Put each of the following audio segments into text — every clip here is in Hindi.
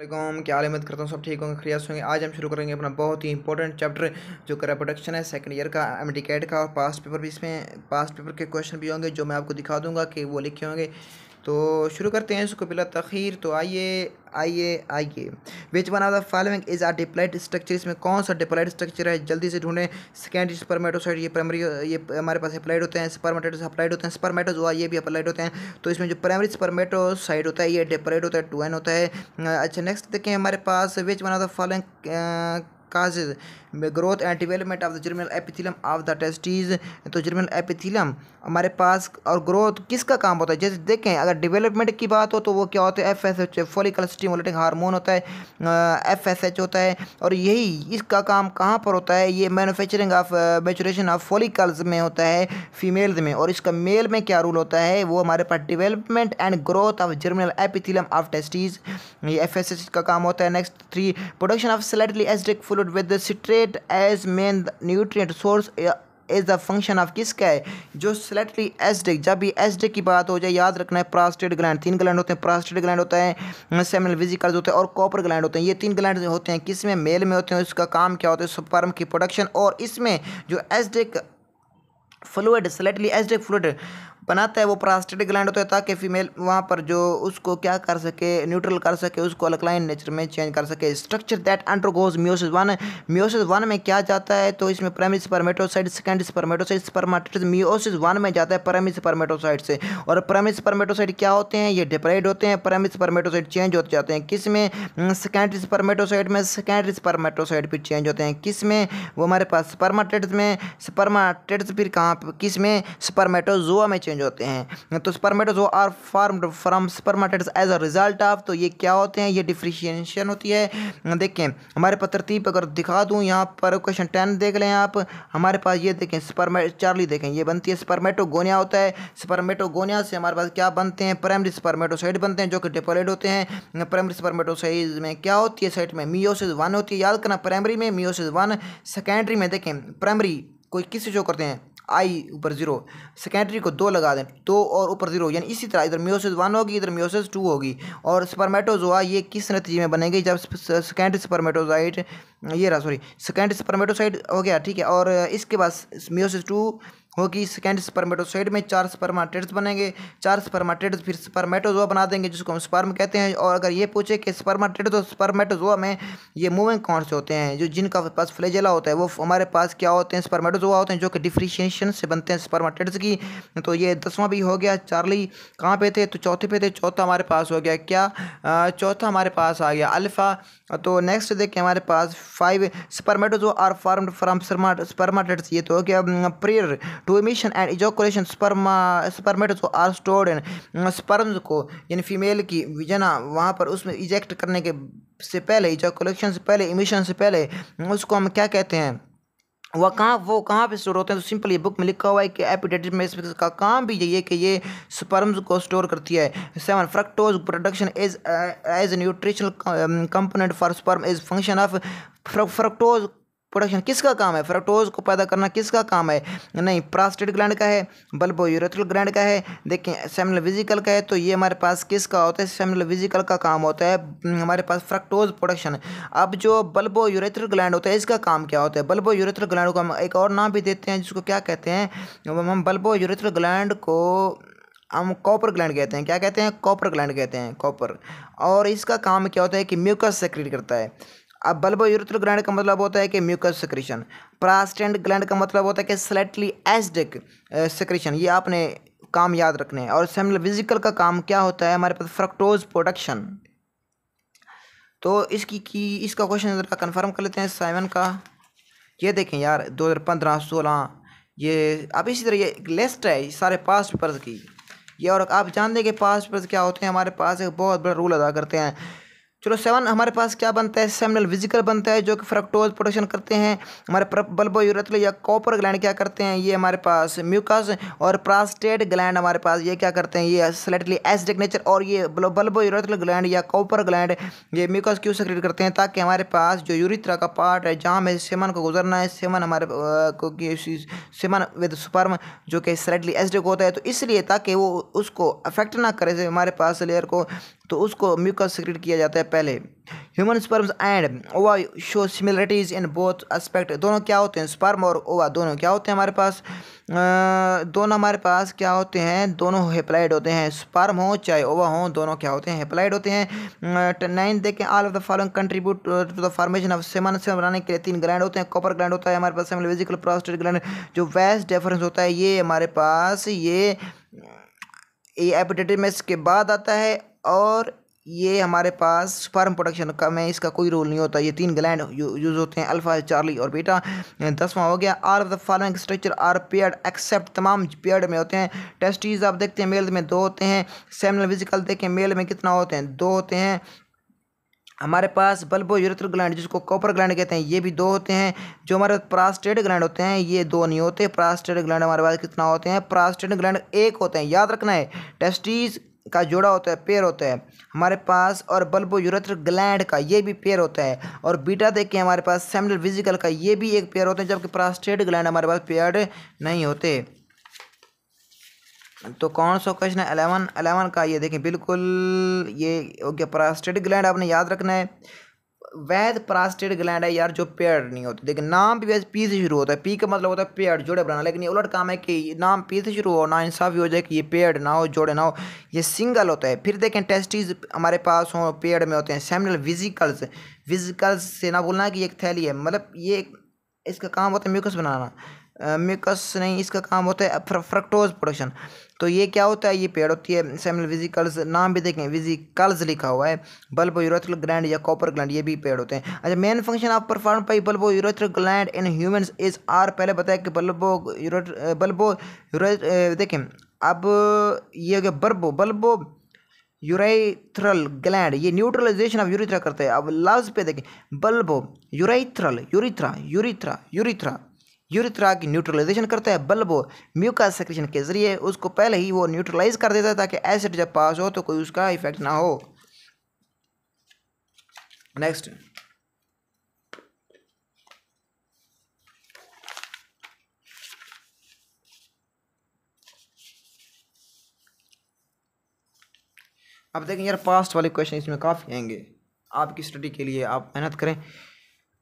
वालेकुम क्या हाल मत करता हूँ सब ठीक होंगे खरीद होंगे आज हम शुरू करेंगे अपना बहुत ही इंपॉर्टेंट चैप्टर जो करा प्रोडक्शन है सेकंड ईयर का एम डी कैट का और पास्ट पेपर भी इसमें पास्ट पेपर के क्वेश्चन भी होंगे जो मैं आपको दिखा दूंगा कि वो लिखे होंगे तो शुरू करते हैं इसको बिला तखीर तो आइए आइए आइए which one of the following is a diploid structure इसमें कौन सा डिप्लाइड स्ट्रक्चर है जल्दी से ढूंढें सेकेंड स्पर्मेटोसाइड ये प्राइमरी ये हमारे पास अप्लाइड होते हैं स्पर्मेटोस अप्लाइड होते हैं स्पर्मेटोजोआ ये भी अप्लाइड होते हैं तो इसमें जो प्राइमरी स्पर्मेटोसाइड होता है ये डिप्लाइड होता है टू होता है अच्छा नेक्स्ट देखें हमारे पास which one of the following causes growth and development of the germinal epithelium of the testes तो जर्मिनल एपिथिलम हमारे पास और ग्रोथ किसका काम होता है जैसे देखें अगर डिवेलपमेंट की बात हो तो वो क्या होता है F S H follicle stimulating hormone होता है एफ एस एच होता है और यही इसका काम कहाँ पर होता है ये manufacturing of maturation of follicles में होता है फीमेल्स में और इसका मेल में क्या रूल होता है वो हमारे पास development and growth of germinal epithelium of testes ये एफ एस एच का काम होता है next three production of slightly acidic fluid with citrate salt as main nutrient source is the function of किसका है जो सेलेटली एसडिक जब भी एसडिक की बात हो जाए याद रखना है प्रास्टेट ग्लैंड तीन ग्लैंड होते हैं प्रास्टेट ग्लैंड होता है सेमिनल विजिकल्स होते हैं और कॉपर ग्लैंड होते हैं ये तीन ग्लैंड होते हैं किस में मेल में होते हैं इसका काम क्या होता है सुपर्म की प्रोडक्शन और इसमें जो acidic fluid slightly acidic fluid बनाता है वो प्रास्टेटिक ग्लैंड होता है ताकि फीमेल वहाँ पर जो उसको क्या कर सके न्यूट्रल कर सके उसको अलकलाइन नेचर में चेंज कर सके structure that undergoes meiosis one meiosis one में क्या जाता है तो इसमें primary spermatocyte secondary spermatocyte spermatids meiosis one में जाता है प्राइमरी स्पर्मेटोसाइड से और प्राइमरी स्पर्मेटोसाइड क्या होते हैं ये डिप्राइड होते हैं प्राइमरी स्पर्मेटोसाइड चेंज होते जाते हैं किस में सेकेंडरी स्पर्मेटोसाइड हम्म, में सेकेंडरी स्पर्मेटोसाइड भी चेंज होते हैं किस में वो हमारे पास स्पर्माटेट्स में स्पर्माटेट्स फिर कहाँ किस में स्पर्मेटोजोआ में चेंज चेंज होते हैं तो spermatozoa are form from spermatids as a result of तो ये क्या होते हैं ये डिफ्रिशिएशन होती है देखें हमारे पास तरतीब अगर दिखा दूँ यहाँ पर क्वेश्चन टेन देख लें आप हमारे पास ये देखें स्पर्मे चार्ली देखें ये बनती है स्पर्मेटोगोनिया होता है स्पर्मेटोगोनिया से हमारे पास क्या बनते हैं प्राइमरी स्पर्मेटोसाइड बनते हैं जो कि डिपोलाइड होते हैं प्राइमरी स्पर्मेटोसाइड में क्या होती है साइड में मियोसिस वन होती है याद करना प्राइमरी में मियोसिस वन सेकेंडरी में देखें प्राइमरी कोई किस से शो करते हैं आई ऊपर जीरो सेकेंडरी को दो लगा दें दो और ऊपर जीरो यानी इसी तरह इधर म्योसिस वन होगी इधर म्योसिस टू होगी और स्पर्मेटोजोआ ये किस नतीजे में बनेंगे जब सेकेंड स्पर्मेटोजाइट ये रहा सॉरी सेकेंड स्पर्मेटोसाइट हो गया ठीक है और इसके बाद म्योसिस टू होगी सेकेंड स्पर्मेटोसाइड में चार स्पर्माटेड्स बनेंगे चार स्पर्माटेड्स फिर स्पर्मेटोजोआ बना देंगे जिसको हम स्पर्म कहते हैं और अगर ये पूछे कि स्पर्माटेड और स्पर्मेटोजोआ में ये मूविंग कौन से होते हैं जो जिनका पास फ्लेजेला होता है वो हमारे पास क्या होते हैं स्पर्मेटोजोआ होते हैं जो कि डिफ्रिशिएशन से बनते हैं स्पर्माटेड्स की तो ये दसवां भी हो गया चार्ली कहाँ पे थे तो चौथे पे थे चौथा हमारे पास हो गया क्या चौथा हमारे पास आ गया अल्फ़ा तो नेक्स्ट देखें हमारे पास five spermatozoa are formed from spermatids ये तो हो गया prior to emission and ejaculation sperm sperm को आर स्टोर्ड इन स्पर्म को यानी फीमेल की विजना वहाँ पर उसमें इजेक्ट करने के से पहले इजोकोलेशन से पहले इमिशन से पहले उसको हम क्या कहते हैं वह कहाँ वो कहाँ पे स्टोर होते हैं तो सिंपल ये बुक में लिखा हुआ है कि एपिडेटिस में का काम भी यही है कि ये स्पर्म्स को स्टोर करती है seven fructose production is as nutritional component for sperm is function of fructose production किसका काम है फ्रक्टोज को पैदा करना किसका काम है नहीं प्रास्टेट ग्लैंड का है बल्बो यूरेथल ग्लैंड का है देखें सेमिनल विजिकल का है तो ये हमारे पास किसका होता है सेमिनल विजिकल का काम होता है हम्म, हमारे पास फ्रक्टोज प्रोडक्शन अब जो बल्बो यूरेथल ग्लैंड होता है इसका काम क्या होता है बल्बो यूरेथल ग्लैंड को हम एक और नाम भी देते हैं जिसको क्या कहते हैं हम बल्बो यूरेथल ग्लैंड को हम कॉपर ग्लैंड कहते हैं क्या कहते हैं कॉपर ग्लैंड कहते हैं कॉपर और इसका काम क्या होता है कि म्यूकस सेक्रेट करता है अब बल्बोयूरथल मतलब ग्लैंड का मतलब होता है कि म्यूकस सिक्रीशन प्रास्टेंट ग्लैंड का मतलब होता है कि स्लेटली एसडिक सिक्रीशन ये आपने काम याद रखने हैं और विजिकल का काम क्या होता है हमारे पास फ्रक्टोज प्रोडक्शन तो इसकी की इसका क्वेश्चन ज़रा कन्फर्म कर लेते हैं साइमन का ये देखें यार दो हज़ार पंद्रह सोलह ये अब इसी तरह ये लिस्ट है सारे पास्ट पेपर्स की ये और आप जानते हैं कि पास्ट पेपर्स क्या होते हैं हमारे पास एक बहुत बड़ा रोल अदा करते हैं चलो सेवन हमारे पास क्या बनता है सेमिनल विजिकल बनता है जो कि फ्रक्टोज प्रोडक्शन करते हैं हमारे बल्बो यूरेथल या कॉपर ग्लैंड क्या करते हैं ये हमारे पास म्यूकस और प्रास्टेट ग्लैंड हमारे पास ये क्या करते हैं ये स्लेटली एसडिक नेचर और ये बल्बो यूरेथल ग्लैंड या कॉपर ग्लैंड ये म्यूकस क्यों सक्रिय करते हैं ताकि हमारे पास जो यूरिथ्रा का पार्ट है जहाँ हमें सेमन को गुजरना है सेमन हमारे सेमन विद सुपर्म जो कि स्लेटली एसडिक होता है तो इसलिए ताकि वो उसको अफेक्ट ना करे हमारे पास लेयर को तो उसको म्यूकस सिक्रेट किया जाता है पहले human sperms and ova show similarities in both aspect दोनों क्या होते हैं स्पर्म और ओवा दोनों क्या होते हैं हमारे पास दोनों हमारे पास क्या होते हैं दोनों हेप्लाइड होते हैं स्पर्म हो चाहे ओवा हो दोनों क्या होते हैं हेप्लाइड होते हैं नाइन देखें all of the following contribute to the formation of semen से बनाने के लिए तीन ग्लैंड होते हैं कॉपर ग्लैंड होता है हमारे पास सेमलविजिकल प्रोस्टेट ग्लैंड जो वेस्ट डेफरेंस होता है ये हमारे पास ये ये एपिटेटिमस के बाद आता है और ये हमारे पास फार्म प्रोडक्शन का में इसका कोई रोल नहीं होता ये तीन ग्लैंड यूज़ होते हैं अल्फा चार्ली और बेटा दसवां हो गया are the forming structure are paired except तमाम पेयर्ड में होते हैं टेस्टीज आप देखते हैं मेल में दो होते हैं सेमिनल विजिकल देखें मेल में कितना होते हैं दो होते हैं हमारे पास बल्बो यूरेथ्रल ग्लैंड जिसको कॉपर ग्लैंड कहते हैं ये भी दो होते हैं जो हमारे प्रास्टेड ग्लैंड होते हैं ये दो नहीं होते प्रास्टेड ग्लैंड हमारे पास कितना होते हैं प्रास्टेड ग्लैंड एक होते हैं याद रखना है टेस्टीज का जोड़ा होता है पेयर होता है हमारे पास और बल्बो बल्बोयूरेथ्र ग्लैंड का ये भी पेयर होता है और बीटा देखें हमारे पास सेमिनल विजिकल का ये भी एक पेयर होता है जबकि प्रास्टेट ग्लैंड हमारे पास पेयर नहीं होते तो कौन सा क्वेश्चन है अलेवन अलेवन का ये देखें बिल्कुल ये ओके प्रास्टेट ग्लैंड आपने याद रखना है वैध प्रास्टेड ग्लैंड है यार जो पेड़ नहीं होता देखिए नाम भी वैसे पी से शुरू होता है पी का मतलब होता है पेड़ जोड़े बनाना लेकिन ये उलट काम है कि नाम पी से शुरू हो ना भी हो जाए कि ये पेड़ ना हो जोड़े ना हो ये सिंगल होता है फिर देखें टेस्टिस हमारे पास हो पेड़ में होते हैं सेमिनल विजिकल्स विजिकल्स से ना बोलना कि एक थैली है मतलब ये इसका काम होता है म्यूकस बनाना म्यूकस नहीं इसका काम होता है फ्रक्टोज प्रोडक्शन तो ये क्या होता है ये पेड़ होती है सेमल विजिकल्स नाम भी देखें विजिकल्स लिखा हुआ है बल्बो यूरोथल ग्लैंड या कॉपर ग्लैंड ये भी पेड़ होते हैं अच्छा main function of perform by bulbourethral gland in human is are पहले बताया कि बल्बो यूरो बल्बो यूरो देखें अब ये हो गया बल्बो बल्बो यूराइथ्रल ग्लैंड ये न्यूट्रलाइजेशन ऑफ यूरिथ्रा करते हैं अब लास्ट पे देखें bulbourethral urethra urethra urethra urethra की न्यूट्रलाइजेशन करता है बल्ब म्यूका सेक्रेशन के जरिए उसको पहले ही वो न्यूट्रलाइज कर देता है ताकि एसिड जब पास हो तो कोई उसका इफेक्ट ना हो नेक्स्ट अब देखें यार पास्ट वाले क्वेश्चन इसमें काफ़ी आएंगे आपकी स्टडी के लिए आप मेहनत करें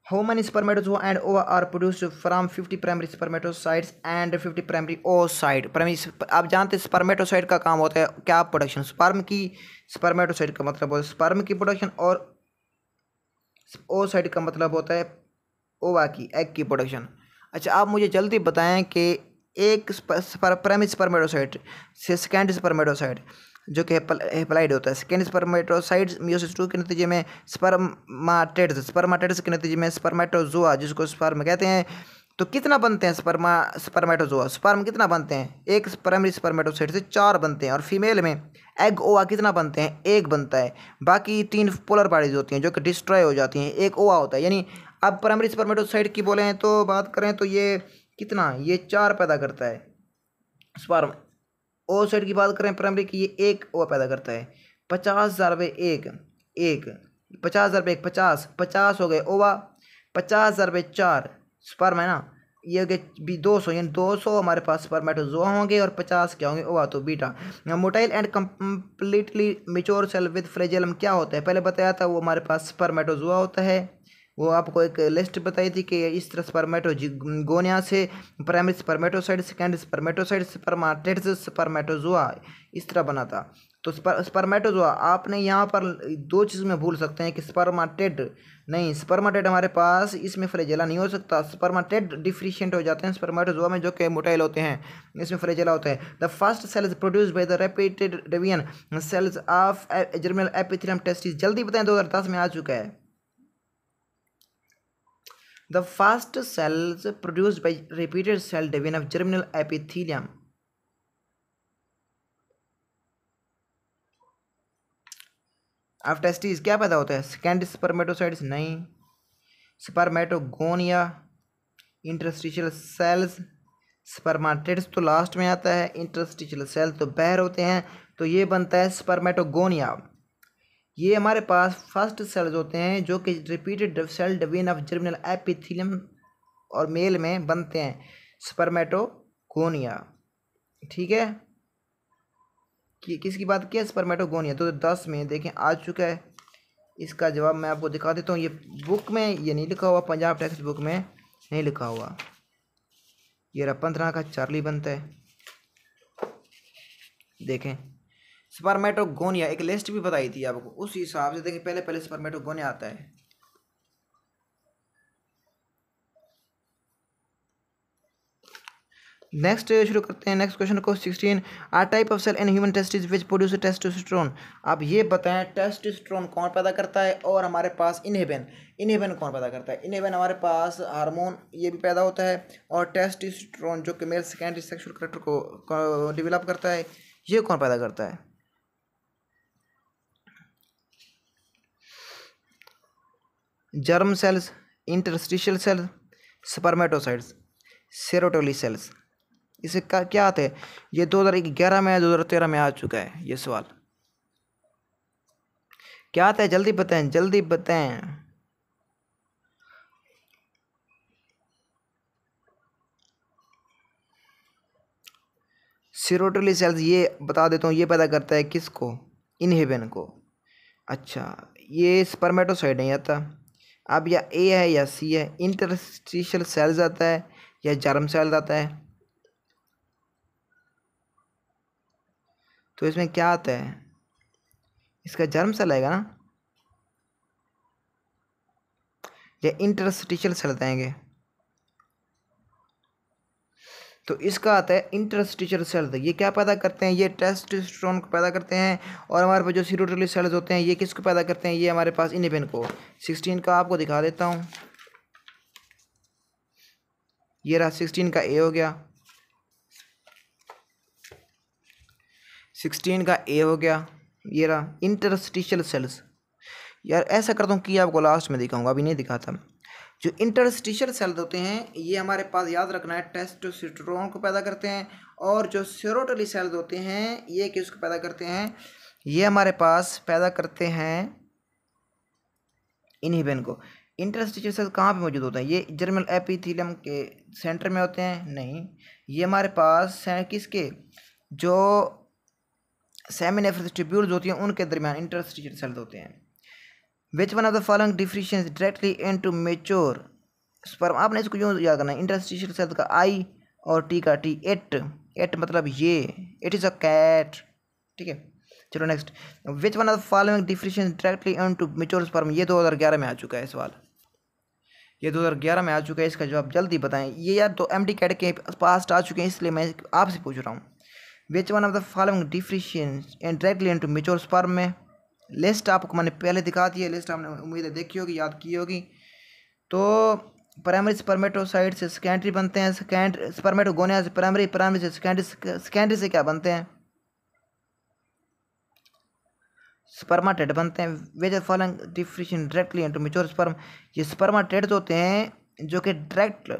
how many spermatozoa and ova are produced from 50 primary spermatocytes and 50 primary oocyte primary आप जानते हैं स्पर्मेटोसाइड का काम होता है क्या प्रोडक्शन स्पर्म की स्पर्मेटोसाइड का मतलब होता है स्पर्म की प्रोडक्शन और oocyte का मतलब होता है ओवा की एग की प्रोडक्शन अच्छा आप मुझे जल्दी बताएं कि एक प्राइमरी स्पर्मेटोसाइड से सेकेंड स्पर्मेटोसाइट जो कि अप्लाइड होता है सेकेंड स्पर्मेटोसाइड मियोसिस टू के नतीजे में स्पर्माटेड स्पर्माटेड्स के नतीजे में स्पर्माटोजोआ जिसको स्पर्म कहते हैं तो कितना बनते हैं स्पर्मा स्पर्मेटोजोआ स्पर्म कितना बनते हैं एक प्राइमरी स्पर्मेटोसाइड से चार बनते हैं और फीमेल में एग ओवा कितना बनते हैं एक बनता है बाकी तीन पोलर बॉडीज होती हैं जो कि डिस्ट्रॉय हो जाती हैं एक ओवा होता है यानी अब प्राइमरी स्पर्मेटोसाइड की बोले तो बात करें तो ये कितना ये चार पैदा करता है स्पर्म ओ साइड की बात करें प्राइमरी की ये एक ओ पैदा करता है पचास हज़ार रुपये एक एक पचास हज़ार रुपये एक पचास पचास हो गए ओवा पचास हज़ार रुपये चार स्पर्म है ना ये हो गए भी दो सौ यानी दो सौ हमारे पास स्पर्मेटोजोआ होंगे और पचास क्या होंगे ओवा तो बीटा motile and completely mature cell with flagellum क्या होता है पहले बताया था वो हमारे पास स्पर्मेटोजोआ होता है वो आपको एक लिस्ट बताई थी कि इस तरह स्पर्मेटोजी गोनिया से primary spermatocyte secondary spermatocyte spermatids spermatozoa इस तरह बना था तो स्पर स्पर्मेटोजुआ आपने यहाँ पर दो चीज़ में भूल सकते हैं कि स्पर्माटेड नहीं स्पर्माटेड हमारे पास इसमें फ्रेजेला नहीं हो सकता स्पर्माटेड डिफिशियंट हो जाते हैं स्पर्मेटोजुआ में जो कि मोटाइल होते हैं इसमें फ्रेजेला होते हैं the first cell is produce by the repeated division cells of germinal epithelium testis जल्दी बताएं दो में आ चुका है The fast cells produced by repeated cell division of germinal epithelium अब टेस्टिस क्या पैदा होता है सेकेंड स्पर्मेटोसाइड्स नहीं स्पर्मेटोगोनिया इंटरस्टिशियल सेल्स स्पर्माटेट्स तो लास्ट में आता है इंटरस्टिशियल सेल तो बहर होते हैं तो ये बनता है स्पर्मेटोगोनिया ये हमारे पास फर्स्ट सेल्स होते हैं जो कि repeated cell division of germinal epithelium और मेल में बनते हैं स्पर्मेटोगोनिया ठीक है कि किसकी बात की है स्पर्मेटोगोनिया तो दस में देखें आ चुका है इसका जवाब मैं आपको दिखा देता हूँ ये बुक में ये नहीं लिखा हुआ पंजाब टेक्स्ट बुक में नहीं लिखा हुआ ये रपन तरह का चार्ली बनता है देखें स्पर्मेटोगोनिया एक लिस्ट भी बताई थी आपको उस हिसाब से देखिए पहले पहले स्पर्मेटोगोनिया आता है नेक्स्ट शुरू करते हैं नेक्स्ट क्वेश्चन को sixteen a type of cell in human is which produce testosterone आप ये बताएं टेस्टोस्टेरोन कौन पैदा करता है और हमारे पास इनहेबेन इनहेबेन कौन पैदा करता है इनहेबेन हमारे पास हार्मोन ये भी पैदा होता है और टेस्टोस्टेरोन जो कि मेल सेकेंडरी सेक्सुअल करेक्टर को डिवेलप करता है ये कौन पैदा करता है germ cells interstitial cells spermatocytes Sertoli cells इसे का क्या आते हैं ये दो हज़ार ग्यारह में दो हज़ार तेरह में आ चुका है ये सवाल क्या आता है जल्दी बताएं जल्दी बताएं सीरोटोली सेल्स ये बता देता हूँ ये पैदा करता है किसको इनहेबन को अच्छा ये स्पर्मेटोसाइड नहीं आता अब या ए है या सी है इंटरस्टिशियल सेल्स आता है या जर्म सेल्स आता है तो इसमें क्या आता है इसका जर्म सेल आएगा ना या इंटरस्टिशियल सेल आएंगे तो इसका आता है इंटरस्टिचर सेल्स ये क्या पैदा करते हैं ये टेस्टोस्ट्रॉन को पैदा करते हैं और हमारे पास जो सीरोटोली सेल्स होते हैं ये किसको पैदा करते हैं ये हमारे पास इनिबिन को सिक्सटीन का आपको दिखा देता हूँ ये रहा सिक्सटीन का ए हो गया सिक्सटीन का ए हो गया ये रहा इंटरस्टिशल सेल्स यार ऐसा करता हूँ कि आपको लास्ट में दिखाऊंगा अभी नहीं दिखाता जो इंटरस्टिशियल सेल होते हैं ये हमारे पास याद रखना है टेस्टोस्टेरोन को पैदा करते हैं और जो सेरोटली सेल्स होते हैं ये किसको पैदा करते हैं ये हमारे पास पैदा करते हैं इनहिबिन को इंटरस्टिशियल सेल्स कहाँ पे मौजूद होते हैं ये जर्मल एपिथीलियम के सेंटर में होते हैं नहीं ये हमारे पास किसके जो सेमिनेफ्रिस ट्यूब्यूल्स होती हैं उनके दरमियान इंटरस्टिशियल सेल्स होते हैं which one of the following differentiates directly into mature sperm आपने इसको यूँ याद करना है इंटरस्टिशियल सेल का आई और टी का टी एट एट मतलब ये इट इज़ अ कैट ठीक है चलो next which one of the following differentiates directly into mature sperm ये ग्यारह में आ चुका है सवाल ये 2011 में आ चुका है इसका जवाब जल्दी बताएं ये यार तो एम डी कैट के पास आ चुके हैं इसलिए मैं आपसे पूछ रहा हूँ which one of the following differentiates and directly into mature sperm में लिस्ट आपको मैंने पहले दिखा दी है लिस्ट आपने उम्मीद है देखी होगी याद की होगी तो प्राइमरी स्पर्मेटोसाइड से सेकेंडरी बनते हैं सेकेंड स्पर्मेटोगोनिया से प्राइमरी प्राइमरी से सेकेंडरी सेकेंडरी से क्या बनते हैं स्पर्माटेड बनते हैं which are following differentiate directly into mature sperm ये स्पर्माटेड होते हैं जो कि डायरेक्ट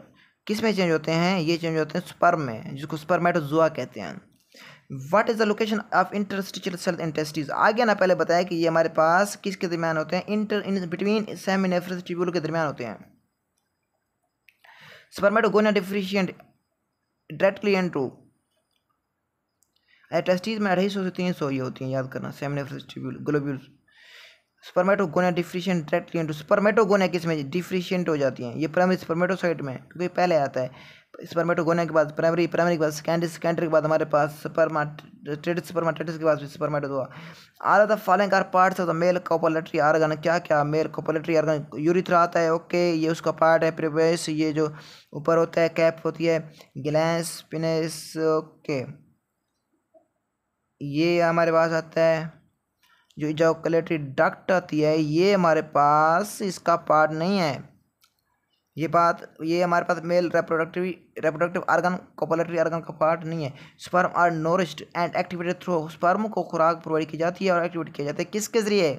किस में चेंज होते हैं ये चेंज होते हैं स्पर्म में जिसको स्पर्मेटोजुआ कहते हैं what is the location of interstitial cell in testes आगे ना पहले बताया कि ये हमारे पास किसके दरमियान होते हैं inter in between seminiferous tubule के दरमियान होते हैं spermatogonia differentiate directly and to at testes में अढ़ाई सौ से तीन सौ ये होती हैं याद करना seminiferous tubule globules spermatogonia differentiate directly and to spermatogonia किस में डिफ्रिशियंट हो जाती हैं ये प्राइमरी स्पर्मेटोसाइट में क्योंकि पहले आता है इस स्पर्मेटोगोनिया के बाद प्राइमरी प्राइमरी के बाद सेकेंडरी सेकेंडरी के बाद हमारे पास सुपरमाटेटिस सुपरमाटेटिस के बाद भी सुपरमेटो हुआ are the following are parts of the male copulatory organ क्या क्या मेल कोपोलेटरी आर्गन यूरिथ्रा आता है ओके ये उसका पार्ट है प्रिवेश ये जो ऊपर होता है कैप होती है ग्लैंस पिनेस ओके ये हमारे पास आता है जो जो कलेटरी डक्ट आती है ये हमारे पास इसका पार्ट नहीं है ये बात ये हमारे पास male reproductive reproductive organ copulatory organ का पार्ट नहीं है sperm are nourished and activated through sperm को खुराक प्रोवाइड की जाती है और एक्टिवेट किया जाता है किसके जरिए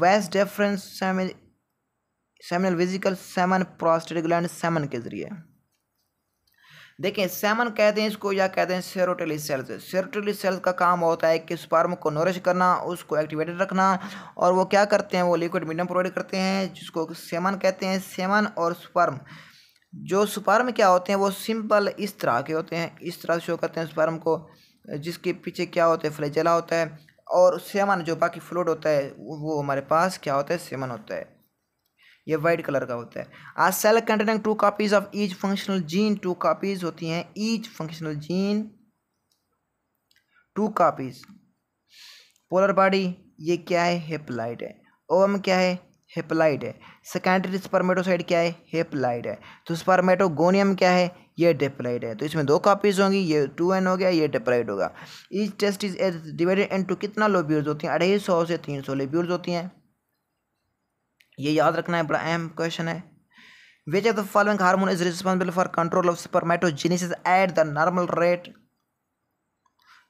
vas deferens seminal vesicle semen prostate gland semen के जरिए देखें सेमन कहते हैं इसको या कहते हैं सेरोटेली सेल्स सेरोटेली सेल्स का काम होता है कि स्पर्म को नोरिश करना उसको एक्टिवेटेड रखना और वो क्या करते हैं वो लिक्विड मीडियम प्रोवाइड करते हैं जिसको सेमन कहते हैं सेमन और स्पर्म जो स्पर्म क्या होते हैं वो सिंपल इस तरह के होते हैं इस तरह शो करते हैं स्पर्म को जिसके पीछे क्या होता है फ्लैजला होता है और सेमन जो बाकी फ्लूड होता है वो हमारे पास क्या होता है सेमन होता है ये वाइट कलर का होता है a cell containing two copies of each functional gene two copies होती हैं each functional gene two copies polar body ये क्या है हेपलाइट है ओम क्या है हेपलाइट है सेकेंडरी स्पर्मेटोसाइड क्या है हेपलाइट है तो स्पर्मेटोगोनियम क्या है ये डेप्लाइड है तो इसमें दो कॉपीज होंगी ये टू एन हो गया ये डेप्लाइड होगा each test is divided into कितना लोब्यूल्स होती हैं अढ़ाई सौ से तीन सौ लोब्यूल्स होती हैं ये याद रखना है बड़ा अहम क्वेश्चन है which of the following hormone is responsible for control of spermatogenesis at the normal rate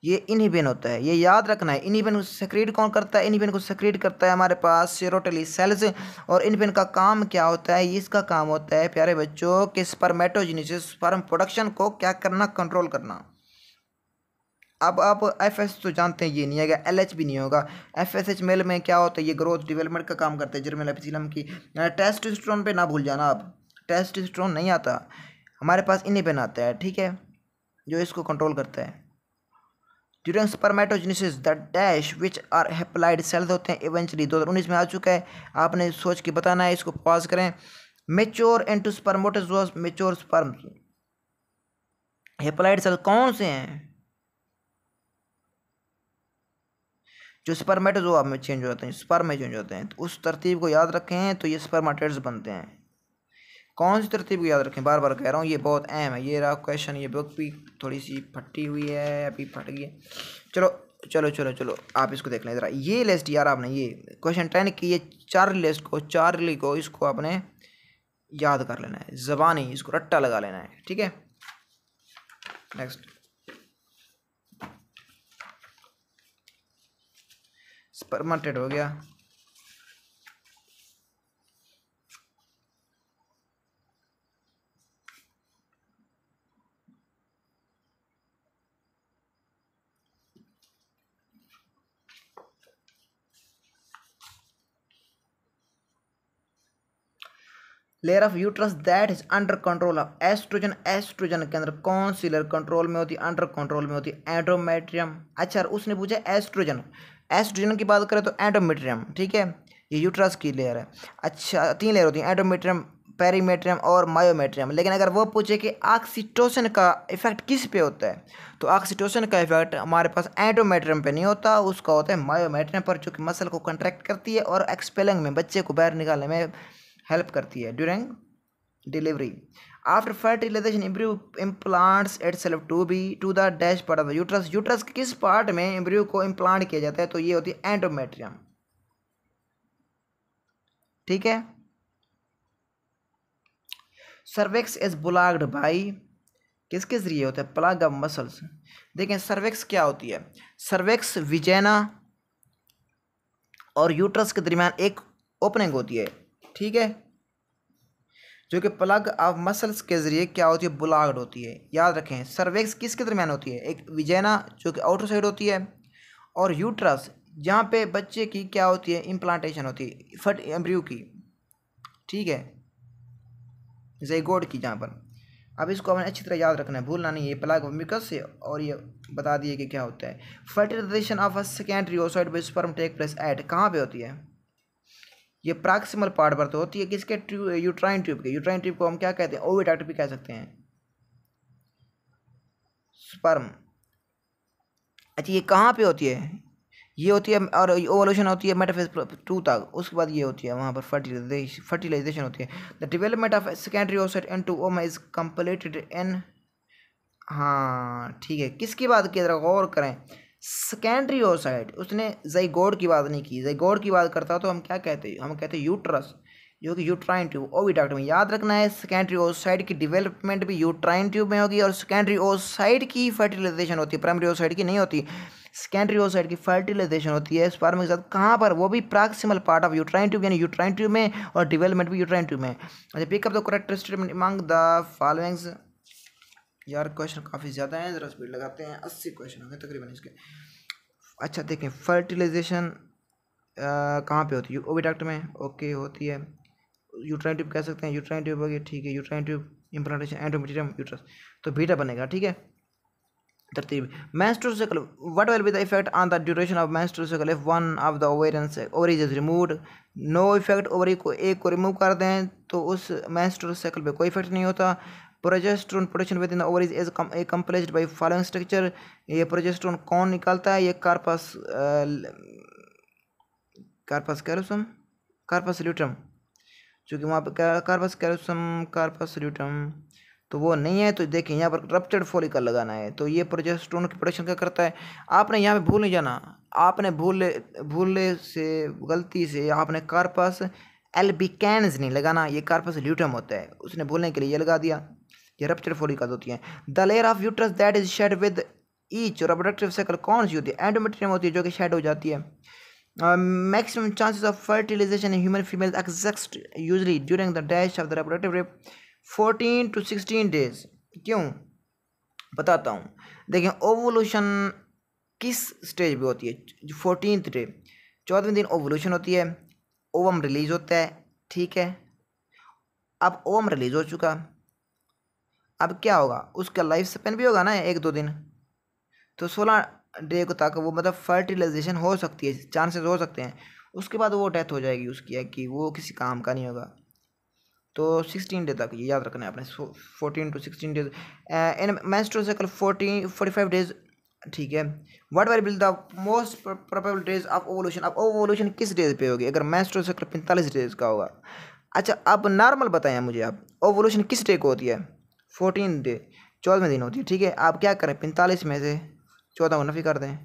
ये इनहिबिन होता है ये याद रखना है इनहिबिन को सक्रिएट कौन करता है इनहिबिन को सक्रिएट करता है हमारे पास सीरोटली सेल्स और इनहिबिन का काम क्या होता है इसका काम होता है प्यारे बच्चों के स्पर्मेटोजेनेसिस स्पर्म प्रोडक्शन को क्या करना कंट्रोल करना अब आप एफ एस तो जानते हैं ये नहीं आएगा एल एच भी नहीं होगा एफ एस एच मेल में क्या होता है ये ग्रोथ डेवलपमेंट का काम करते हैं जर्मल एफिसम की टेस्ट स्ट्रोन पर ना भूल जाना आप टेस्ट स्ट्रोन नहीं आता हमारे पास इन्हीं पेन आता है ठीक है जो इसको कंट्रोल करता है during spermatogenesis the dash which are haploid cells होते हैं इवेंचुअली दो हज़ार उन्नीस में आ चुका है आपने सोच के बताना है इसको पॉज करें mature to spermatozoa mature sperm haploid cell कौन से हैं जो स्पर्मेटोजोआ में चेंज हो जाते हैं स्पर्म में चेंज होते हैं तो उस तरतीब को याद रखें तो ये स्पर्माटेट्स बनते हैं कौन सी तरतीब को याद रखें बार बार कह रहा हूँ ये बहुत अहम है ये रहा क्वेश्चन ये बुक भी थोड़ी सी फटी हुई है अभी फट गई है चलो चलो चलो चलो आप इसको देख लें ज़रा ये लिस्ट यार आपने ये क्वेश्चन टेन की ये चार लिस्ट को चार ली को इसको आपने याद कर लेना है जबानी इसको रट्टा लगा लेना है ठीक है नेक्स्ट स्पर्माटेड हो गया layer of uterus that is under control of estrogen estrogen के अंदर कौन सी लेयर कंट्रोल में होती है अंडर कंट्रोल में होती है एंड्रोमेट्रियम अच्छा उसने पूछा एस्ट्रोजन एस्ट्रोजन की बात करें तो एंडोमेट्रियम ठीक है ये यूट्रस की लेयर है अच्छा तीन लेयर होती हैं एंडोमेट्रियम पेरीमेट्रियम और मायोमेट्रियम लेकिन अगर वो पूछे कि ऑक्सीटोसन का इफेक्ट किस पे होता है तो ऑक्सीटोसन का इफेक्ट हमारे पास एंडोमेट्रियम पे नहीं होता उसका होता है मायोमेट्रियम पर जो कि मसल को कंट्रैक्ट करती है और एक्सपेलिंग में बच्चे को बाहर निकालने में हेल्प करती है during delivery after fertilization embryo implants itself to be to the dash part of the uterus uterus किस पार्ट में एम्ब्रियो को इम्प्लांट किया जाता है तो ये होती है एंडोमेट्रियम ठीक है सर्वेक्स इज बुलाग्ड बाई किसके ज़रिए होता है प्लग ऑफ मसल्स देखें सर्वेक्स क्या होती है सर्वेक्स विजेना और यूट्रस के दरमियान एक ओपनिंग होती है ठीक है जो कि प्लग ऑफ मसल्स के जरिए क्या होती है ब्लॉक्ड होती है याद रखें सर्वेक्स किसके दरमियान होती है एक विजैना जो कि आउटर साइड होती है और यूट्रस जहाँ पे बच्चे की क्या होती है इम्प्लांटेशन होती है फट एम्ब्रियो की ठीक है जयगोड की जहाँ पर अब इसको हमें अच्छी तरह याद रखना है भूलना नहीं है प्लग ऑफ म्यूकस से और ये बता दिए कि क्या होता है fertilization of a secondary oocyte by sperm take place at कहाँ पे होती है ये प्राक्सिमल पार्ट पर तो होती है किसके ट्यूब यूट्राइन ट्यूब के यूट्राइन ट्यूब को हम क्या कहते हैं ओविडाक्ट भी कह सकते हैं स्पर्म अच्छा ये कहाँ पे होती है ये होती है और ओवोल्यूशन होती है मेटाफेज टू तक उसके बाद ये होती है वहाँ पर फर्टिलाइजेशन फर्टिलाइजेशन होती है the development of secondary oocyte and to ovum is completed in हाँ ठीक है किसकी बात की जरा गौर करें सेकेंडरी ओसाइड उसने जयगोड की बात नहीं की जयगोड की बात करता तो हम क्या कहते हैं हम कहते हैं यूट्रस जो कि यूट्राइन ट्यूब वो भी डॉक्टर में याद रखना है सेकेंडरी ओसाइड की डेवलपमेंट भी यूट्राइन ट्यूब में होगी और सेकेंडरी ओसाइड की फर्टिलाइजेशन होती है प्राइमरी ओसाइड की नहीं होती सेकेंडरी ओसाइड की फर्टिलाइजेशन होती है स्पर्म के साथ कहाँ पर वो भी proximal part of uterine tube यानी यूट्राइन ट्यूब में और डेवलपमेंट भी यूट्राइन ट्यूब में अच्छा pickup the correct statement among the followings यार क्वेश्चन काफ़ी ज़्यादा हैं ज़रा स्पीड लगाते हैं अस्सी क्वेश्चन होंगे तकरीबन इसके अच्छा देखें फर्टिलाइजेशन कहाँ पे होती है ओविडाक्ट में ओके होती है यूट्राइन ट्यूब कह सकते हैं यूट्राइन ट्यूब होगी ठीक है uterine tube implantation endometrium uterus तो बीटा बनेगा ठीक है तरतीब menstrual cycle what will be the effect on the duration of menstrual cycle if one of the ovarian over is removed no effect ovary को एक को रिमूव कर दें तो उस मैंस्ट्रो साइकिल पे कोई इफेक्ट नहीं होता progesterone production within ovaries is complexed by following structure ये प्रोजेस्ट्रोन कौन निकालता है ये कार्पस कार्पस कैरोसम कार्पस ल्यूटम चूँकि वहाँ पर कार्पस कैरोसम कार्पस ल्यूटम तो वो नहीं है तो देखिए यहाँ पर रप्चर्ड फोलिकल लगाना है तो ये प्रोजेस्ट्रोन की प्रोडक्शन क्या करता है आपने यहाँ पे भूल नहीं जाना आपने भूल भूलने से गलती से आपने कार्पस कैनज नहीं लगाना ये कार्पस ल्यूटम होता है उसने भूलने के लिए ये लगा दिया ये रप्चर फोलिकल्स होती हैं the layer of uterus that is shed with each productive cycle कौन सी होती है एंडोमेट्रियम होती है जो कि शेड हो जाती है maximum chances of fertilization in human female exist usually during the dash of the reproductive rep fourteen to sixteen days क्यों बताता हूँ देखें ओवोल्यूशन किस स्टेज पे होती है फोर्टीन डे चौदहवें दिन ओवोल्यूशन होती है ओवम रिलीज होता है ठीक है अब ओवम रिलीज हो चुका अब क्या होगा उसका लाइफ स्पेन भी होगा ना एक दो दिन तो सोलह डे को तक वो मतलब फर्टिलाइजेशन हो सकती है चांसेस हो सकते हैं उसके बाद वो डेथ हो जाएगी उसकी कि वो किसी काम का नहीं होगा तो सिक्सटीन डे तक ये याद रखना है अपने fourteen to sixteen days in menstrual cycle fourteen forty five days ठीक है what were will the most probable days of ovulation अब ओवोल्यूशन किस डेज पे होगी अगर मैंस्ट्रो साइकिल पैंतालीस डेज का होगा अच्छा अब नॉर्मल बताएं मुझे आप ओवोल्यूशन किस डे को होती है फोर्टीन डे चौदहवें दिन होती है ठीक है आप क्या करें पैंतालीस में से चौदह को नफी कर दें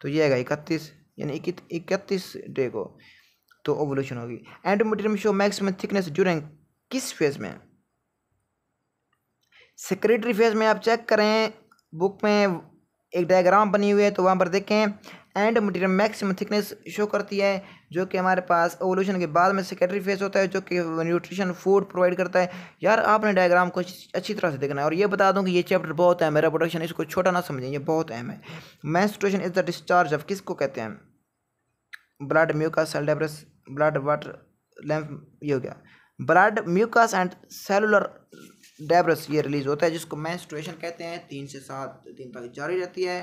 तो ये आएगा इकतीस यानी इकतीस डे को तो ओवोल्यूशन होगी में शो मैक्सिमम थिकनेस ड्यूरिंग किस फेज में सेक्रेटरी फेज में आप चेक करें बुक में एक डायग्राम बनी हुई है तो वहाँ पर देखें endometrium maximum thickness show करती है जो कि हमारे पास ओवोल्यूशन के बाद में सेकेंडरी फेज होता है जो कि न्यूट्रिशन फूड प्रोवाइड करता है यार आपने डायग्राम को अच्छी तरह से देखना है और ये बता दूं कि ये चैप्टर बहुत अहम है रिप्रोडक्शन इसको छोटा ना समझें ये बहुत अहम है menstruation is the discharge of को कहते हैं blood mucus cell debris blood water lymph ये हो गया blood mucus and cellular debris ये रिलीज होता है जिसको मैंस्ट्रेशन कहते हैं तीन से सात दिन तक जारी रहती है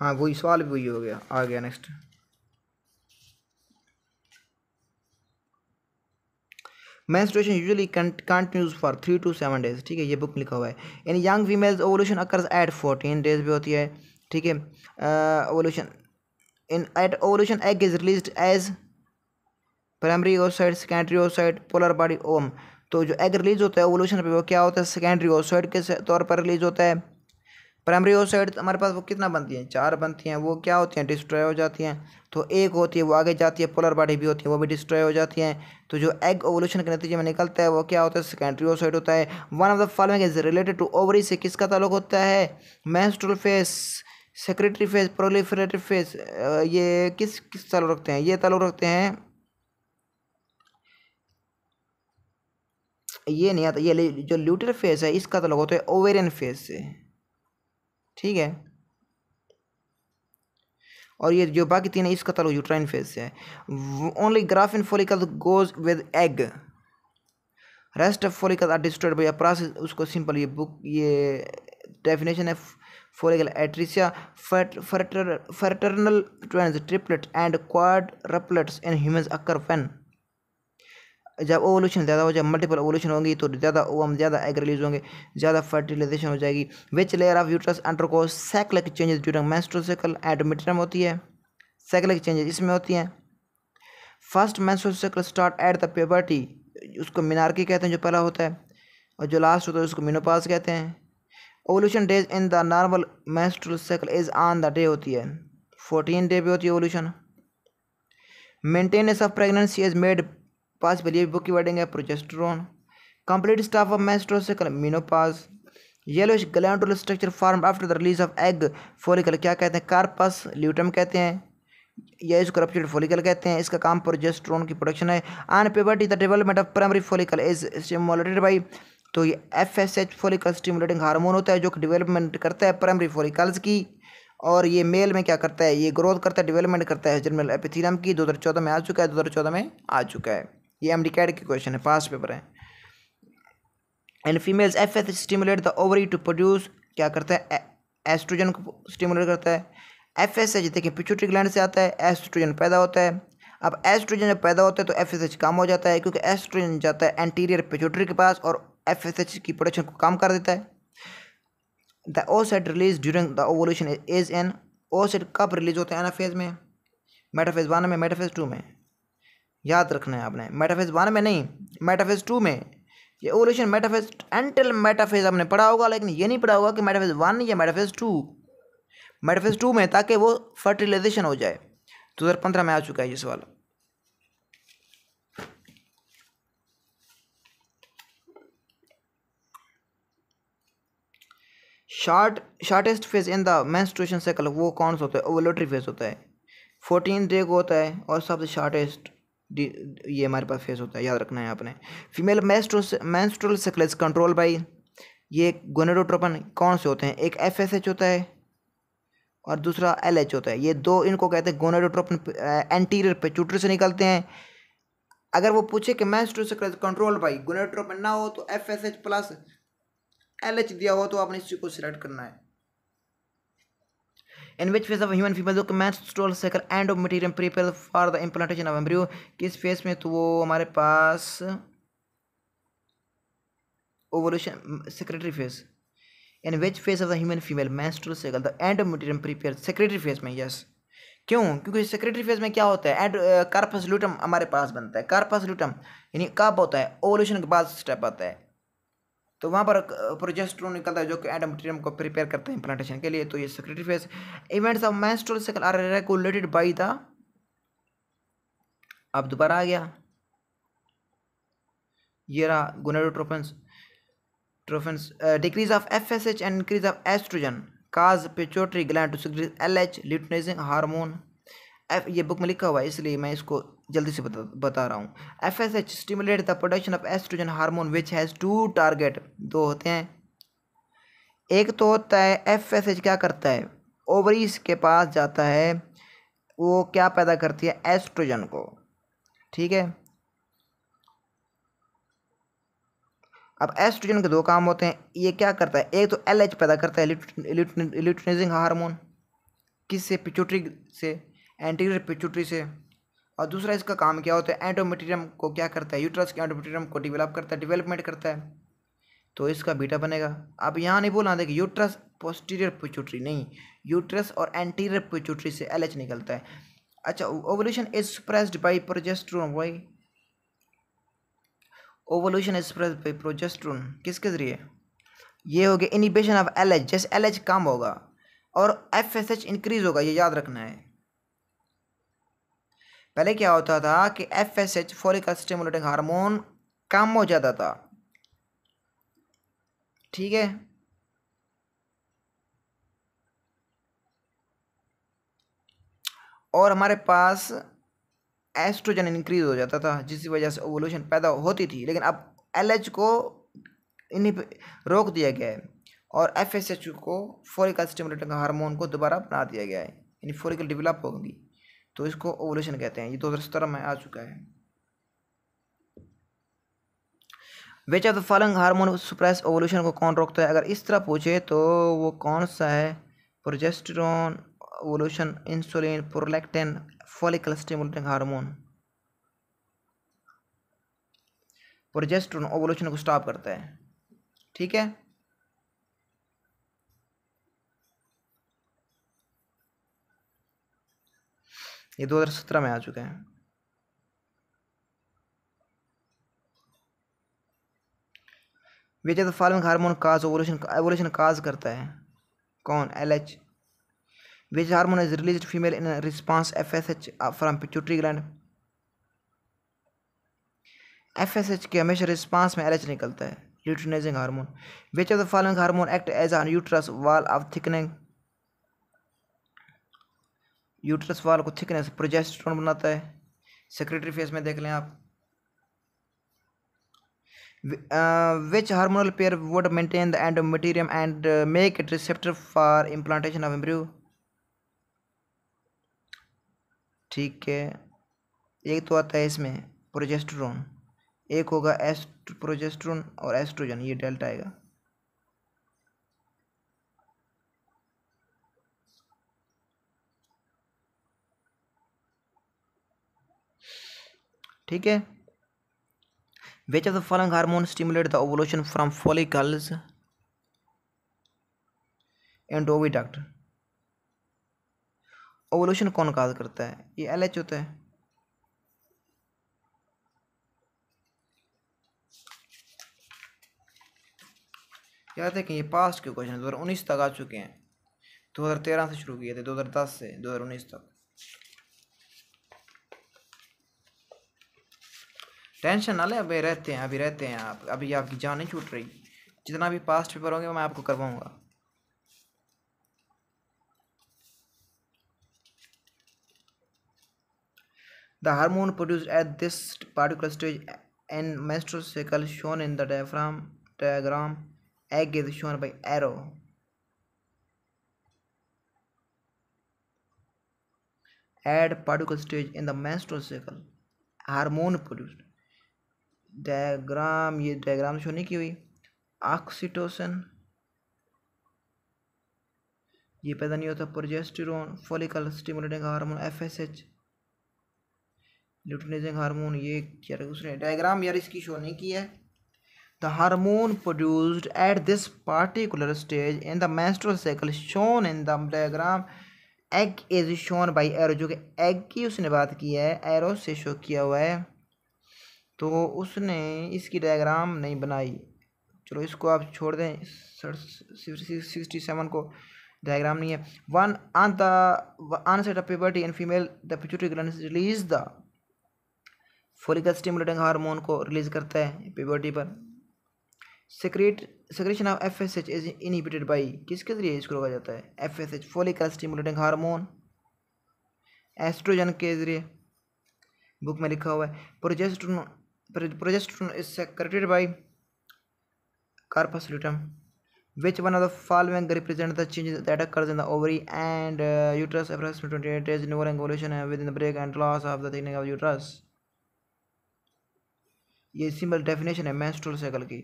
हाँ वही सवाल भी वही हो गया आ गया next menstruation usually continues for three to seven days ठीक है ये बुक लिखा हुआ है in young females ovulation occurs at fourteen days भी होती है ठीक है ovulation in at ovulation egg is release as primary oocyte secondary oocyte polar body ovum तो जो एग रिलीज होता है ओवोल्यूशन पे वो क्या होता है सेकेंडरी ओसाइड के तौर पर रिलीज होता है प्राइमरी ओसाइड हमारे पास वो कितना बनती हैं चार बनती हैं वो क्या होती हैं डिस्ट्रॉय हो जाती हैं तो एक होती है वो आगे जाती है पोलर बॉडी भी होती है वो भी डिस्ट्रॉय हो जाती हैं तो जो एग ओवोल्यूशन के नतीजे में निकलता है वो क्या होता है सेकेंडरी ओसाइड होता है one of the following is related to ovary से किसका ताल्लुक होता है menstrual phase secretory phase proliferative phase ये किस किस ताल्लुक रखते हैं ये ताल्लुक रखते हैं ये नहीं आता ये जो ल्यूटर फेस है इसका ताल्लुक होता है ओवेरियन फेस से ठीक है और ये जो बाकी तीन है इसका तलो यूट्राइन फेज से है only Graafian follicle goes with egg rest of follicle are destroyed by process उसको सिंपल ये बुक ये डेफिनेशन है follicle atresia fraternal twins triplets and quadruplets in humans occur when जब ओवोल्यूशन ज़्यादा हो जाए मल्टीपल ओवोल्यूशन होंगी तो ज़्यादा ओवम ज़्यादा एग रिलीज होंगे ज़्यादा फर्टिलाइजेशन हो जाएगी which layer of uterus undergo cyclic changes during menstrual and midterm होती है साइकिलिक चेंजेस इसमें होती हैं first menstrual cycle start at the puberty उसको मीनार्की कहते हैं जो पहला होता है और जो लास्ट होता है उसको मीनोपास कहते हैं ovulation days in the normal menstrual cycle is on the day होती है फोर्टीन डे भी होती है ovulation maintenance of pregnancy is made pass बलियरी बुक की वर्डिंग है progesterone complete staff of menstrual cycle menopause yellow glandular structure form after the release of egg follicle क्या कहते हैं कार्पस ल्यूटम कहते हैं यह इसको करप्टेड फोलिकल कहते हैं इसका काम प्रोजेस्ट्रोन की प्रोडक्शन है on puberty the development of primary follicle is stimulated by तो ये F S H follicle stimulating hormone होता है जो डेवलपमेंट करता है प्राइमरी फोलिकल्स की और ये मेल में क्या करता है ये ग्रोथ करता है डेवलपमेंट करता है जनरल एपिथीलम की दो हज़ार चौदह में आ चुका है दो हज़ार चौदह में आ चुका है ये एम डी कैड के क्वेश्चन है पास पेपर है and females F S stimulate the ovary to produce क्या करता है एस्ट्रोजन को स्टिमुलेट करता है एफ एस एच देखिए पिचुट्री ग्लैंड से आता है एस्ट्रोजन पैदा होता है अब एस्ट्रोजन जब पैदा होता है तो एफ एस एच कम हो जाता है क्योंकि एस्ट्रोजन जाता है एंटीरियर पिचुट्री के पास और एफ एस एच की प्रोडक्शन को कम कर देता है the set release during the ovulation is an set कब रिलीज होता है एनाफेज में मेटाफेज वन में मेटाफेज टू में याद रखना है आपने मेटाफेज वन में नहीं मेटाफेज टू में ये ओलेशन मेटाफेज एंटल मेटाफेज आपने पढ़ा होगा लेकिन ये नहीं पढ़ा होगा कि मेटाफेज वन या मेटाफेज टू मेटाफेज टू में ताकि वो फर्टिलाइजेशन हो जाए दो हज़ार पंद्रह में आ चुका है ये सवाल short shortest phase in the menstruation cycle वो कौन सा होता है ओवलोटरी फेज होता है फोर्टीन डे को होता है और सबसे शार्टेस्ट ये हमारे पास फेस होता है याद रखना है आपने female menstrual cycles control by ये गोनेडोट्रोपन कौन से होते हैं एक एफ एस एच होता है और दूसरा एल एच होता है ये दो इनको कहते हैं गोनेडोट्रोपन एंटीरियर पेचूटर से निकलते हैं अगर वो पूछे कि menstrual cycles control by gonadotropin ना हो तो F S H plus L H दिया हो तो आपने इसी को सिलेक्ट करना है in which phase of human female जो स्टोल cycle endometrium prepare for the implantation of embryo किस फेस में तो वो हमारे पास ovulation secretory phase in which phase of the human female menstrual cycle the endometrium prepare secretary face में यस क्यों क्योंकि सेक्रेटरी फेज में क्या होता है एंड कार्पस लूटम हमारे पास बनता है कार्पस लूटम यानी कब होता है ओवोल्यूशन के बाद स्टेप आता है तो वहाँ पर प्रोजेस्ट्रोन निकलता है जो कि एडमटेरियम को प्रिपेयर करता है इम्प्लांटेशन के लिए तो ये secretory phase events of menstrual cycle are regulated by the अब दोबारा आ गया ये रहा गोनेडोट्रोफेंस ट्रोफेंस decrease of F S H and increase of estrogen causes pituitary gland to secrete L H luteinizing hormone F ये बुक में लिखा हुआ है इसलिए मैं इसको जल्दी से बता बता रहा हूँ F S H stimulate the production of estrogen hormone which has two target दो होते हैं एक तो होता है एफ एस एच क्या करता है ओवरीज के पास जाता है वो क्या पैदा करती है एस्ट्रोजन को ठीक है अब एस्ट्रोजन के दो काम होते हैं ये क्या करता है एक तो एल एच पैदा करता है इल्यूटनिजिंग हार्मोन किससे पिचुटरी से एंटीरियर पिचुटरी से और दूसरा इसका काम क्या होता है एंडोमेट्रियम को क्या करता है यूट्रस के एंडोमेट्रियम को डेवलप करता है डिवेलपमेंट करता है तो इसका बीटा बनेगा अब यहाँ नहीं बोला देखिए यूट्रस पोस्टीरियर पिचुट्री नहीं यूट्रस और एंटीरियर पिचुट्री से एल निकलता है अच्छा ovulation is suppressed by progesterone why ovulation is suppressed by progesterone किसके जरिए ये हो गया इनिबेशन ऑफ एल एच जैसे एल एच कम होगा और एफ एस एच इंक्रीज होगा ये याद रखना है पहले क्या होता था कि F S H follicle stimulating hormone कम हो जाता था ठीक है और हमारे पास एस्ट्रोजन इंक्रीज हो जाता था जिसकी वजह से ओवोल्यूशन पैदा होती थी लेकिन अब एल को इन्हीं रोक दिया गया है और एफ को फोरिकल स्टिमुलेटिंग हार्मोन को दोबारा बना दिया गया है यानी फोरिकल डेवलप होगी तो इसको ओवलेशन कहते हैं ये दो तो हज़ार सत्रह में आ चुका है which of the following hormone suppress ovulation को कौन रोकता है अगर इस तरह पूछे तो वो कौन सा है progesterone ovulation insulin prolactin follicle stimulating hormone progesterone ovulation को स्टॉप करता है ठीक है ये सत्रह में आ चुके हैं which of the following hormone causes ovulation ovulation cause करता है कौन L H which hormone is release female in response F S H from pituitary gland F S H के हमेशा रिस्पॉन्स में एल एच निकलता है luteinizing hormone which of the following hormone act as on uterus wall of thickening uterus wall को थिकनेस प्रोजेस्ट्रोन बनाता है सेक्रेटरी फेस में देख लें आप which hormonal pair would maintain the endometrium and make it receptor for implantation of embryo ठीक है एक तो आता है इसमें प्रोजेस्ट्रोन एक होगा एस्ट प्रोजेस्ट्रोन और एस्ट्रोजन ये डेल्टा आएगा ठीक है which of the following hormone stimulate the ovulation from follicles and oviduct ovulation कौन काज करता है ये एल एच होता है क्या है कि ये पास्ट के क्वेश्चन दो हज़ार उन्नीस तक आ चुके हैं दो हज़ार तेरह से शुरू किए थे दो हज़ार दस से दो हज़ार उन्नीस तक टेंशन ना ले अभी रहते हैं अभी रहते हैं आप अभी आपकी जान नहीं छूट रही जितना भी पास्ट पेपर होंगे मैं आपको करवाऊँगा The hormone produced at this particular stage and menstrual cycle shown in the diaphragm diagram egg is shown by arrow. At particular stage in the menstrual cycle, hormone produced diagram ये डायग्राम तो शो नहीं की हुई ऑक्सीटोसन ये पैदा नहीं होता progesterone follicle stimulating hormone FSH luteinizing hormone ये क्या उसने डायग्राम यार इसकी शो नहीं की है the hormone produced at this particular stage in the menstrual cycle shown in the diagram egg is shown by arrow जो कि एग की उसने बात की है एरो से शो किया हुआ है तो उसने इसकी डायग्राम नहीं बनाई चलो इसको आप छोड़ दें सिक्सटी सेवन को डायग्राम नहीं है one on the onset of puberty in female the pituitary gland release the follicle stimulating hormone को रिलीज करता है प्यूबर्टी पर secrete secretion of F S H is inhibited by किसके जरिए इसको रोका जाता है F S H follicle stimulating hormone estrogen के जरिए बुक में लिखा हुआ है progesterone progesterone is secreted by corpus luteum which one of the following represent the change that occurs in the ovary and uterus average 28 days nor angulation within the break and loss of the thinning of uterus ये सिंपल डेफिनेशन है मेंस्ट्रुअल साइकिल की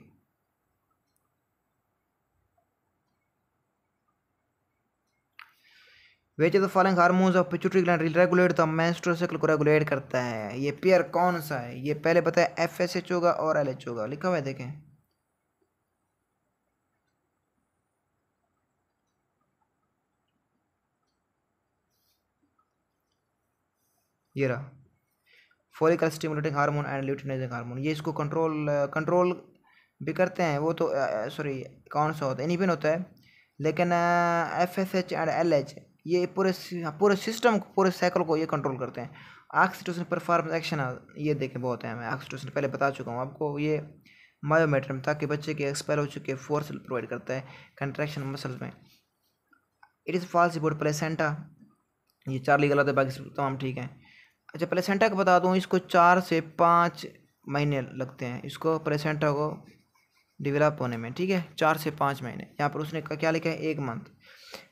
which of the following hormones of pituitary gland regulate the menstrual cycle को रेगुलेट करता है ये पेयर कौन सा है ये पहले पता है एफ एस एच होगा और एल एच होगा लिखा हुआ है देखें ये रहा follicle stimulating hormone and luteinizing hormone ये इसको कंट्रोल कंट्रोल भी करते हैं वो तो सॉरी कौन सा होता है एनीपिन होता है लेकिन F S H and L H ये पूरे हाँ, पूरे सिस्टम को पूरे साइकिल को ये कंट्रोल करते हैं ऑक्सीटोसिन परफॉर्मेंस एक्शन ये देखें बहुत है मैं ऑक्सीटोसिन पहले बता चुका हूँ आपको ये मायोमेट्रम ताकि बच्चे के एक्सपायर हो चुके फोर्स प्रोवाइड करता है कंट्रैक्शन मसल्स में it is falls about placenta ये चार ली आते बाकी तमाम ठीक है अच्छा प्लेसेंटा को बता दूँ इसको चार से पाँच महीने लगते हैं इसको प्लेसेंटा को डेवलप होने में ठीक है चार से पाँच महीने यहाँ पर उसने क्या लिखा है एक मंथ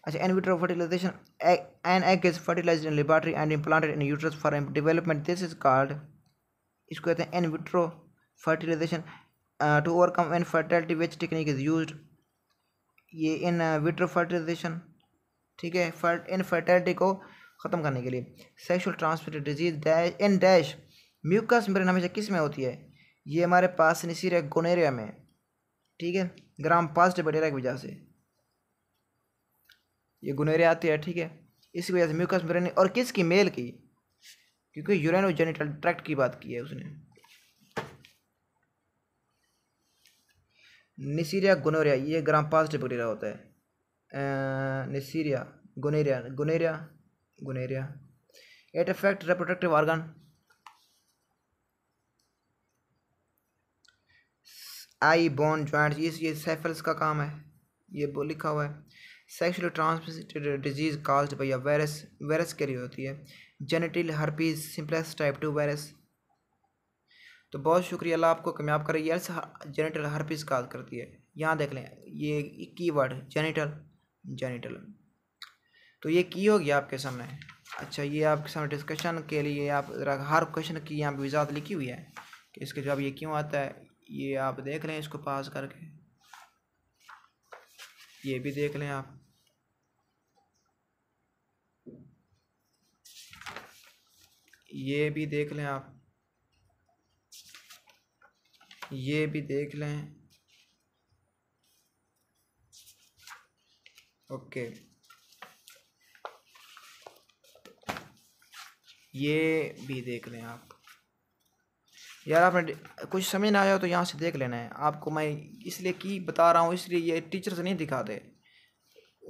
अच्छा in vitro an egg is fertilize in in and implanted in uterus for for development this is इसको कहते हैं in vitro fertilization to overcome infertility which technique is use ये इन विट्रो फर्टिलाइजेशन ठीक है फर्ट इन फर्टिलिटी को ख़त्म करने के लिए sexual transmitted disease dash in dash mucus मेरे हमेशा किस में होती है ये हमारे पास निशीर है गोनेरिया में ठीक है ग्राम पॉजिटिव बटेरिया की वजह से ये गुनेरे आती है ठीक है इसी वजह से म्यूकस मेरेनी और किसकी मेल की क्योंकि यूरेनो जेनिटल ट्रैक्ट की बात की है उसने निसीरिया गुनोरिया ये ग्राम पॉजिटिव बैक्टीरिया होता है Neisseria gonorrhoea gonorrhoea gonorrhoea it affect reproductive organ eye bone joint ये ये सेफल्स का काम है ये लिखा हुआ है sexually transmitted disease called by a virus virus के लिए होती है genital herpes simplex type two virus तो बहुत शुक्रिया अल्लाह आपको कामयाब करें यस जेनेटल हर्पीज कॉल करती है यहाँ देख लें ये की वर्ड जेनेटल जेनेटल तो ये की होगी आपके सामने अच्छा ये आपके सामने डिस्कशन के लिए आप हर क्वेश्चन की यहाँ पर लिखी हुई है कि इसके जवाब ये क्यों आता है ये आप देख लें इसको पास करके ये भी देख लें आप ये भी देख लें आप ये भी देख लें ओके ये भी देख लें आप यार आपने कुछ समझ ना आया तो यहाँ से देख लेना है आपको मैं इसलिए की बता रहा हूँ इसलिए ये टीचर्स नहीं दिखाते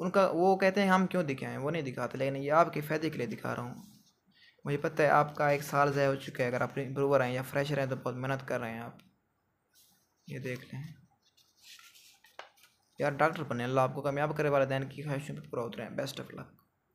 उनका वो कहते हैं हम क्यों दिखाएं वो नहीं दिखाते लेकिन ये आपके फ़ायदे के लिए दिखा रहा हूँ मुझे पता है आपका एक साल ज़ाय हो चुका है अगर आप इम्प्रूवर हैं या फ्रेशर हैं तो बहुत मेहनत कर रहे हैं आप ये देख लें यार डॉक्टर बने अल्लाह आपको कामयाब करे वाले दैन की ख्वाहिशों पर पूरा उतरे बेस्ट ऑफ लक